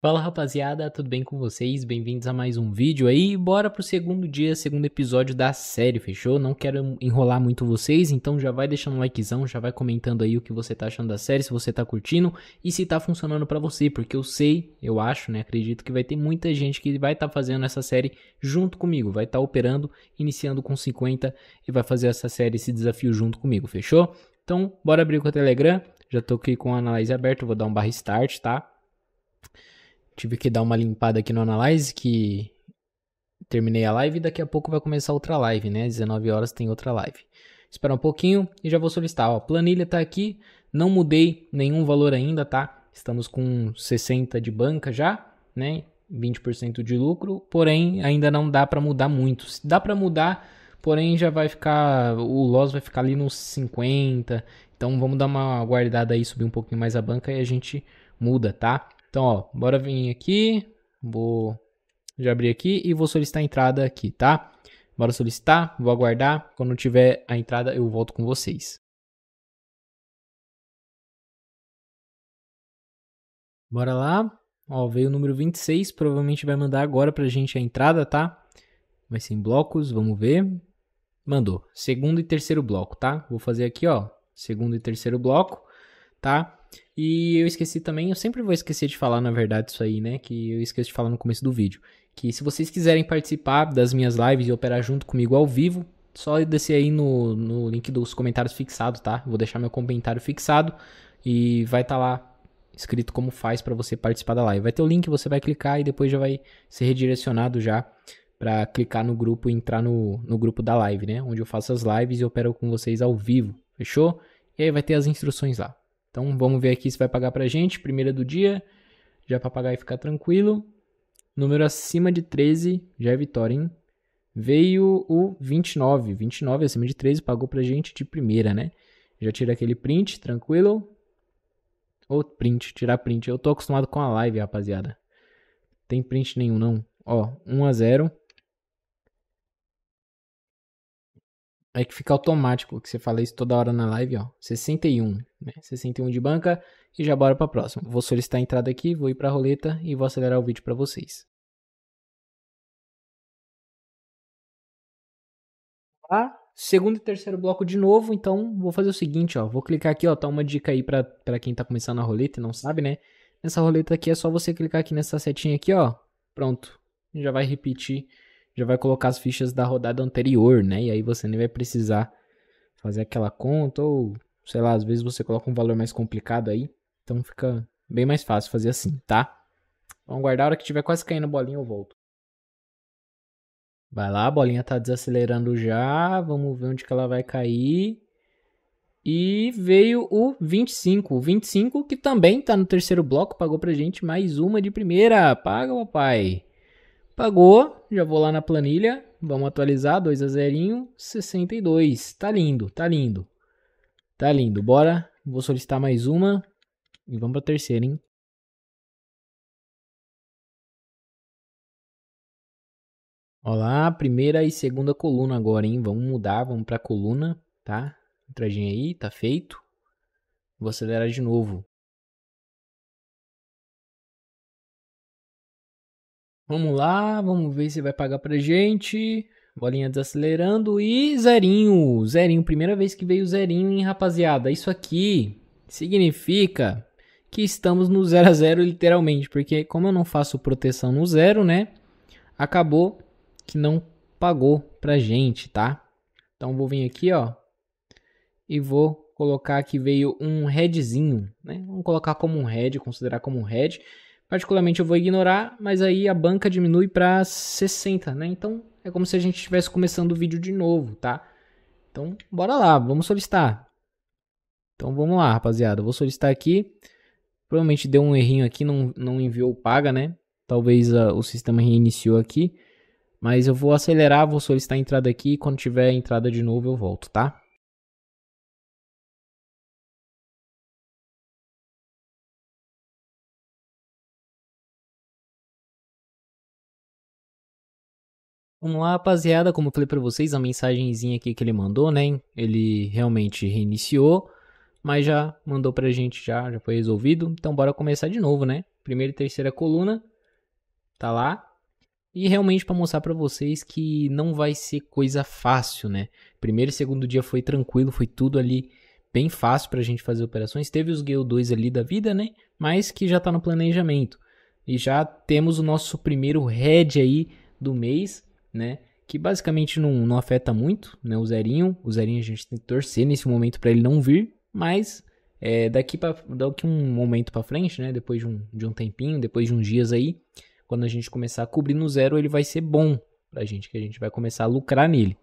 Fala rapaziada, tudo bem com vocês? Bem-vindos a mais um vídeo aí. Bora pro segundo dia, segundo episódio da série, fechou? Não quero enrolar muito vocês, então já vai deixando um likezão, já vai comentando aí o que você tá achando da série, se você tá curtindo e se tá funcionando para você, porque eu sei, eu acho, né? Acredito que vai ter muita gente que vai estar tá fazendo essa série junto comigo, vai estar tá operando, iniciando com 50 e vai fazer essa série, esse desafio junto comigo, fechou? Então, bora abrir com o Telegram. Já tô aqui com a análise aberta, vou dar um barra start, tá? Tive que dar uma limpada aqui no Analyze, que terminei a live e daqui a pouco vai começar outra live, né? 19 horas tem outra live. Espera um pouquinho e já vou solicitar. Ó, a planilha tá aqui, não mudei nenhum valor ainda, tá? Estamos com 60 de banca já, né? 20% de lucro, porém ainda não dá para mudar muito. Dá para mudar, porém já vai ficar o loss vai ficar ali nos 50. Então vamos dar uma guardada aí, subir um pouquinho mais a banca e a gente muda, tá? Então, ó, bora vir aqui, vou já abrir aqui e vou solicitar a entrada aqui, tá? Bora solicitar, vou aguardar. Quando tiver a entrada, eu volto com vocês. Bora lá. Ó, veio o número 26, provavelmente vai mandar agora pra gente a entrada, tá? Vai ser em blocos, vamos ver. Mandou. Segundo e terceiro bloco, tá? Vou fazer aqui, ó, segundo e terceiro bloco, tá? E eu esqueci também, eu sempre vou esquecer de falar, na verdade, isso aí, né? Que eu esqueço de falar no começo do vídeo. Que se vocês quiserem participar das minhas lives e operar junto comigo ao vivo, só descer aí no, no link dos comentários fixado, tá? Vou deixar meu comentário fixado e vai estar tá lá escrito como faz para você participar da live. Vai ter o link, você vai clicar e depois já vai ser redirecionado já para clicar no grupo e entrar no, no grupo da live, né? Onde eu faço as lives e opero com vocês ao vivo, fechou? E aí vai ter as instruções lá. Então vamos ver aqui se vai pagar pra gente, primeira do dia, já para pagar e ficar tranquilo. Número acima de 13 já é vitória, hein? Veio o 29, 29 acima de 13 pagou pra gente de primeira, né? Já tira aquele print, tranquilo. Ou print, tirar print. Eu tô acostumado com a live, rapaziada. Tem print nenhum não. Ó, 1 a 0. é que fica automático, que você fala isso toda hora na live, ó. 61, né? 61 de banca e já bora para a próxima. Vou solicitar a entrada aqui, vou ir para a roleta e vou acelerar o vídeo para vocês. Tá? Segundo e terceiro bloco de novo, então vou fazer o seguinte, ó. Vou clicar aqui, ó, tá uma dica aí para quem tá começando a roleta e não sabe, né? Nessa roleta aqui é só você clicar aqui nessa setinha aqui, ó. Pronto. Já vai repetir já vai colocar as fichas da rodada anterior, né? E aí você nem vai precisar fazer aquela conta ou, sei lá, às vezes você coloca um valor mais complicado aí. Então fica bem mais fácil fazer assim, tá? Vamos aguardar a hora que tiver quase caindo a bolinha eu volto. Vai lá, a bolinha tá desacelerando já. Vamos ver onde que ela vai cair. E veio o 25. O 25 que também tá no terceiro bloco, pagou pra gente mais uma de primeira. Paga, papai. Pagou, já vou lá na planilha, vamos atualizar, 2 a 0, 62. Tá lindo, tá lindo. Tá lindo, bora. Vou solicitar mais uma e vamos pra terceira, hein? Olá, primeira e segunda coluna agora, hein? Vamos mudar, vamos pra coluna, tá? Entradinha aí, tá feito. Vou acelerar de novo. Vamos lá, vamos ver se vai pagar pra gente. Bolinha desacelerando e zerinho. Zerinho, primeira vez que veio zerinho, hein, rapaziada. Isso aqui significa que estamos no 0 a 0 literalmente, porque como eu não faço proteção no zero, né? Acabou que não pagou pra gente, tá? Então vou vir aqui, ó, e vou colocar que veio um headzinho, né? Vamos colocar como um head, considerar como um head. Particularmente eu vou ignorar, mas aí a banca diminui para 60, né? Então é como se a gente estivesse começando o vídeo de novo, tá? Então bora lá, vamos solicitar. Então vamos lá, rapaziada. vou solicitar aqui. Provavelmente deu um errinho aqui, não, não enviou o paga, né? Talvez a, ah, o sistema reiniciou aqui. Mas eu vou acelerar, vou solicitar a entrada aqui e quando tiver entrada de novo eu volto, tá? Vamos lá, rapaziada. Como eu falei para vocês, a mensagenzinha aqui que ele mandou, né? Ele realmente reiniciou, mas já mandou pra gente, já, já foi resolvido. Então bora começar de novo, né? Primeira e terceira coluna, tá lá. E realmente para mostrar para vocês que não vai ser coisa fácil, né? Primeiro e segundo dia foi tranquilo, foi tudo ali bem fácil pra gente fazer operações. Teve os Gale 2 ali da vida, né? Mas que já tá no planejamento. E já temos o nosso primeiro head aí do mês né? Que basicamente não, não afeta muito, né? O Zerinho, o Zerinho a gente tem que torcer nesse momento para ele não vir, mas é, daqui, para daqui um momento para frente, né? Depois de um, de um tempinho, depois de uns dias aí, quando a gente começar a cobrir no zero, ele vai ser bom pra gente, que a gente vai começar a lucrar nele.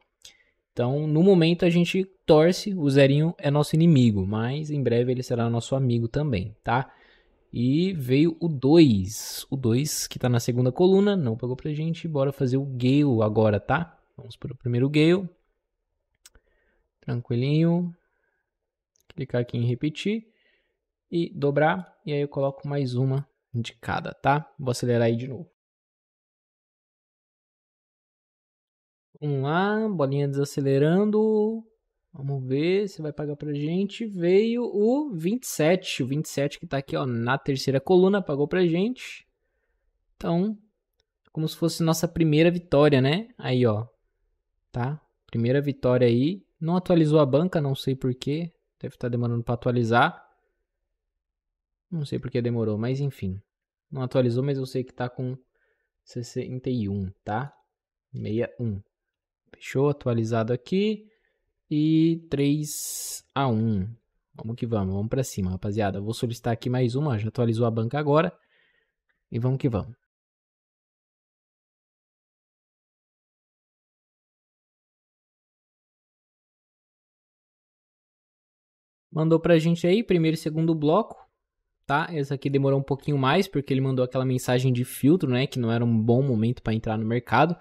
Então, no momento a gente torce, o Zerinho é nosso inimigo, mas em breve ele será nosso amigo também, tá? E veio o 2. O 2, que tá na segunda coluna, não pagou pra gente. Bora fazer o Gale agora, tá? Vamos para o primeiro Gale. Tranquilinho. Clicar aqui em repetir. E dobrar. E aí eu coloco mais uma de cada, tá? Vou acelerar aí de novo. Vamos lá, bolinha desacelerando. Vamos ver se vai pagar pra gente. Veio o 27. O 27 que tá aqui, ó, na terceira coluna, pagou pra gente. Então, como se fosse nossa primeira vitória, né? Aí, ó. Tá? Primeira vitória aí. Não atualizou a banca, não sei porquê. Deve estar tá demorando para atualizar. Não sei porque demorou, mas enfim. Não atualizou, mas eu sei que tá com 61, tá? 61. Fechou, atualizado aqui. E 3 a 1. Vamos que vamos, vamos para cima, rapaziada. Vou solicitar aqui mais uma, já atualizou a banca agora. E vamos que vamos. Mandou pra gente aí, primeiro e segundo bloco, tá? Essa aqui demorou um pouquinho mais, porque ele mandou aquela mensagem de filtro, né? Que não era um bom momento para entrar no mercado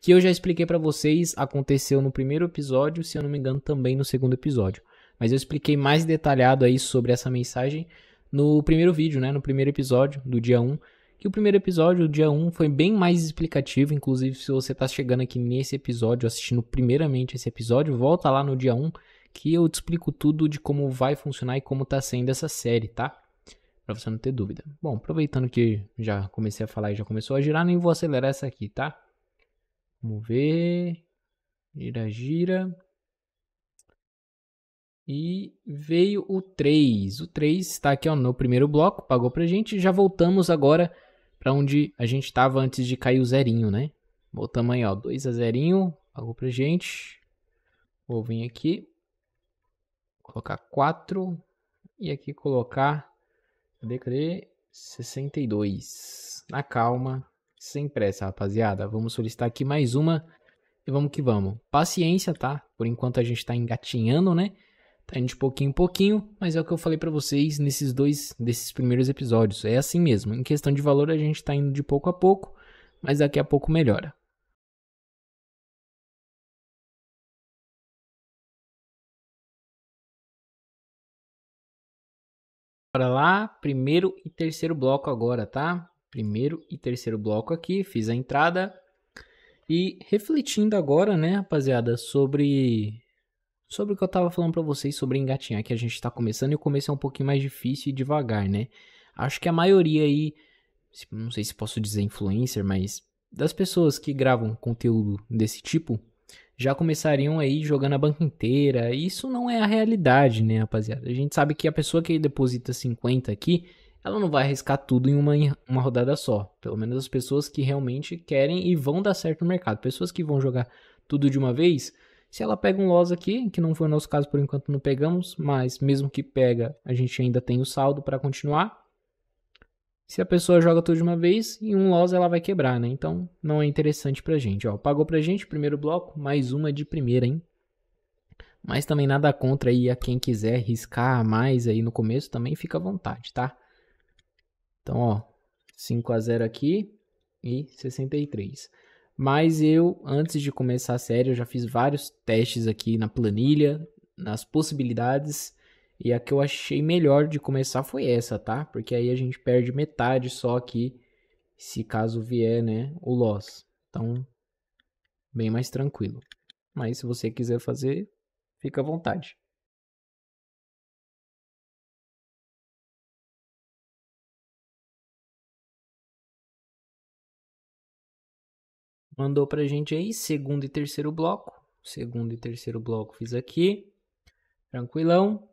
que eu já expliquei para vocês, aconteceu no primeiro episódio, se eu não me engano, também no segundo episódio. Mas eu expliquei mais detalhado aí sobre essa mensagem no primeiro vídeo, né, no primeiro episódio do dia 1, que o primeiro episódio, o dia 1, foi bem mais explicativo, inclusive se você está chegando aqui nesse episódio, assistindo primeiramente esse episódio, volta lá no dia 1 que eu te explico tudo de como vai funcionar e como está sendo essa série, tá? Para você não ter dúvida. Bom, aproveitando que já comecei a falar e já começou a girar, nem vou acelerar essa aqui, tá? Vamos ver. Gira, gira. E veio o 3. O 3 está aqui ó, no primeiro bloco, pagou pra gente. Já voltamos agora para onde a gente estava antes de cair o zerinho, né? Voltamos aí, ó, 2 a 0, pagou pra gente. Vou vir aqui, colocar 4 e aqui colocar, cadê, cadê? 62. Na calma, sem pressa, rapaziada. Vamos solicitar aqui mais uma e vamos que vamos. Paciência, tá? Por enquanto a gente tá engatinhando, né? Tá indo de pouquinho em pouquinho, mas é o que eu falei para vocês nesses dois, desses primeiros episódios. É assim mesmo. Em questão de valor, a gente tá indo de pouco a pouco, mas daqui a pouco melhora. Bora lá, primeiro e terceiro bloco agora, tá? primeiro e terceiro bloco aqui, fiz a entrada. E refletindo agora, né, rapaziada, sobre sobre o que eu tava falando para vocês sobre engatinhar, que a gente tá começando e o começo é um pouquinho mais difícil e devagar, né? Acho que a maioria aí, não sei se posso dizer influencer, mas das pessoas que gravam conteúdo desse tipo, já começariam aí jogando a banca inteira. Isso não é a realidade, né, rapaziada? A gente sabe que a pessoa que deposita 50 aqui, ela não vai arriscar tudo em uma, uma rodada só. Pelo menos as pessoas que realmente querem e vão dar certo no mercado. Pessoas que vão jogar tudo de uma vez, se ela pega um loss aqui, que não foi o nosso caso por enquanto, não pegamos, mas mesmo que pega, a gente ainda tem o saldo para continuar. Se a pessoa joga tudo de uma vez, em um loss ela vai quebrar, né? Então não é interessante pra gente. Ó, pagou pra gente, primeiro bloco, mais uma de primeira, hein? Mas também nada contra aí a quem quiser riscar mais aí no começo, também fica à vontade, tá? Então, ó, 5 a 0 aqui e 63. Mas eu, antes de começar a série, eu já fiz vários testes aqui na planilha, nas possibilidades, e a que eu achei melhor de começar foi essa, tá? Porque aí a gente perde metade só aqui, se caso vier, né, o loss. Então, bem mais tranquilo. Mas se você quiser fazer, fica à vontade. mandou pra gente aí, segundo e terceiro bloco. Segundo e terceiro bloco fiz aqui. Tranquilão.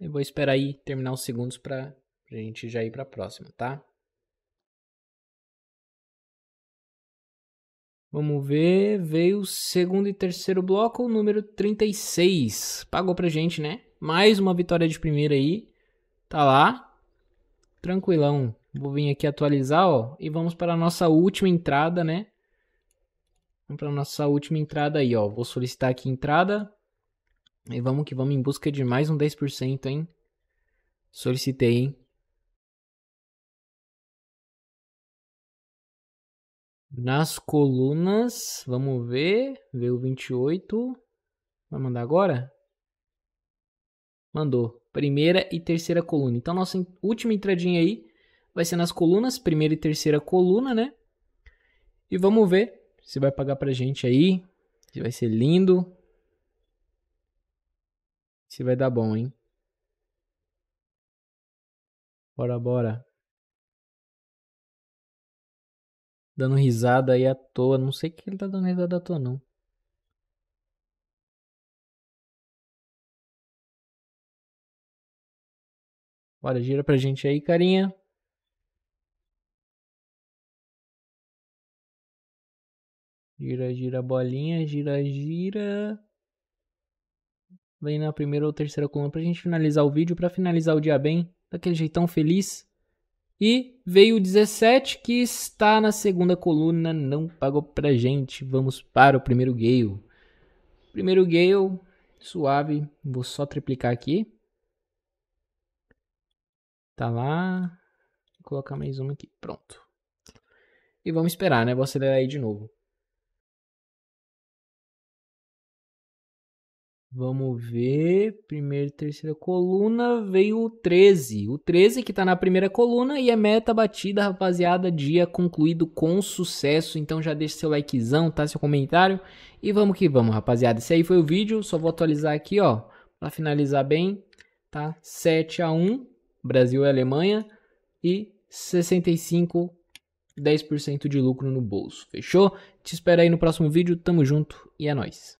Eu vou esperar aí terminar os segundos para a gente já ir para a próxima, tá? Vamos ver, veio o segundo e terceiro bloco, o número 36. Pagou pra gente, né? Mais uma vitória de primeira aí. Tá lá. Tranquilão. Vou vir aqui atualizar, ó, e vamos para a nossa última entrada, né? Vamos para nossa última entrada aí, ó. Vou solicitar aqui entrada. E vamos que vamos em busca de mais um 10%, hein? Solicitei, hein? Nas colunas, vamos ver. Veio 28. Vai mandar agora? Mandou. Primeira e terceira coluna. Então, nossa última entradinha aí vai ser nas colunas. Primeira e terceira coluna, né? E vamos ver você vai pagar pra gente aí. Vai ser lindo. Se vai dar bom, hein? Bora, bora. Dando risada aí à toa. Não sei que ele tá dando risada à toa, não. Bora, gira pra gente aí, carinha. Gira, gira a bolinha, gira, gira. Vem na primeira ou terceira coluna pra gente finalizar o vídeo, pra finalizar o dia bem, daquele jeitão feliz. E veio o 17 que está na segunda coluna, não pagou pra gente. Vamos para o primeiro Gale. Primeiro Gale, suave, vou só triplicar aqui. Tá lá. Vou colocar mais uma aqui, pronto. E vamos esperar, né? Vou acelerar aí de novo. Vamos ver. Primeira e terceira coluna veio o 13. O 13 que está na primeira coluna e é meta batida, rapaziada. Dia concluído com sucesso. Então já deixa seu likezão, tá? Seu comentário. E vamos que vamos, rapaziada. Esse aí foi o vídeo. Só vou atualizar aqui, ó. Pra finalizar bem, tá? 7 a 1 Brasil e Alemanha. E 65, 10% de lucro no bolso. Fechou? Te espero aí no próximo vídeo. Tamo junto e é nóis.